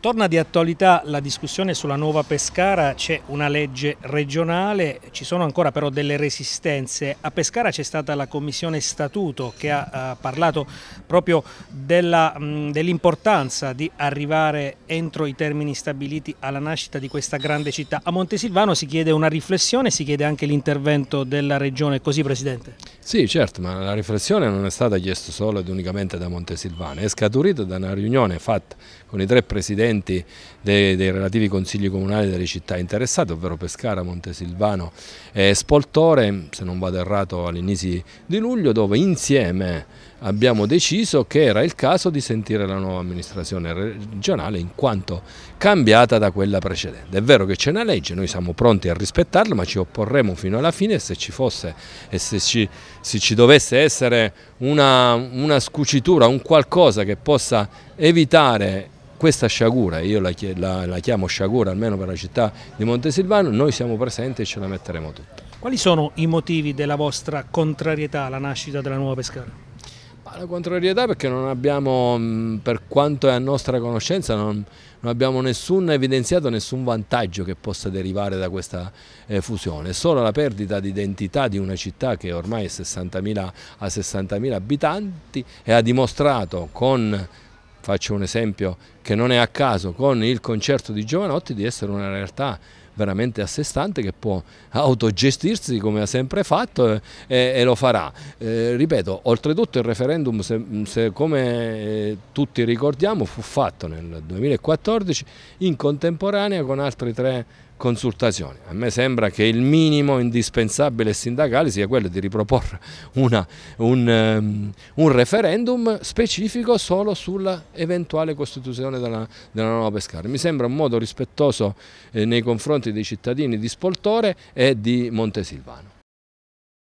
Torna di attualità la discussione sulla nuova Pescara, c'è una legge regionale, ci sono ancora però delle resistenze. A Pescara c'è stata la commissione statuto che ha parlato proprio dell'importanza dell di arrivare entro i termini stabiliti alla nascita di questa grande città. A Montesilvano si chiede una riflessione, si chiede anche l'intervento della regione, così Presidente? Sì certo, ma la riflessione non è stata chiesta solo ed unicamente da Montesilvano, è scaturita da una riunione fatta con i tre presidenti presidenti dei, dei relativi consigli comunali delle città interessate, ovvero Pescara, Montesilvano e Spoltore, se non vado errato all'inizio di luglio, dove insieme abbiamo deciso che era il caso di sentire la nuova amministrazione regionale in quanto cambiata da quella precedente. È vero che c'è una legge, noi siamo pronti a rispettarla, ma ci opporremo fino alla fine se ci fosse e se ci, se ci dovesse essere una, una scucitura, un qualcosa che possa evitare questa sciagura, io la, la, la chiamo sciagura almeno per la città di Montesilvano, noi siamo presenti e ce la metteremo tutta. Quali sono i motivi della vostra contrarietà alla nascita della nuova Pescara? La contrarietà perché non abbiamo, mm, per quanto è a nostra conoscenza, non, non abbiamo nessun evidenziato nessun vantaggio che possa derivare da questa eh, fusione, solo la perdita di identità di una città che ormai 60 ha 60.000 abitanti e ha dimostrato con faccio un esempio che non è a caso, con il concerto di Giovanotti di essere una realtà veramente a sé stante che può autogestirsi come ha sempre fatto eh, e, e lo farà. Eh, ripeto, oltretutto il referendum, se, se come eh, tutti ricordiamo, fu fatto nel 2014 in contemporanea con altri tre consultazioni. A me sembra che il minimo indispensabile sindacale sia quello di riproporre una, un, um, un, referendum specifico solo sulla eventuale costituzione della, della nuova Pescara. Mi sembra un modo rispettoso eh, nei confronti dei cittadini di Spoltore e di Montesilvano.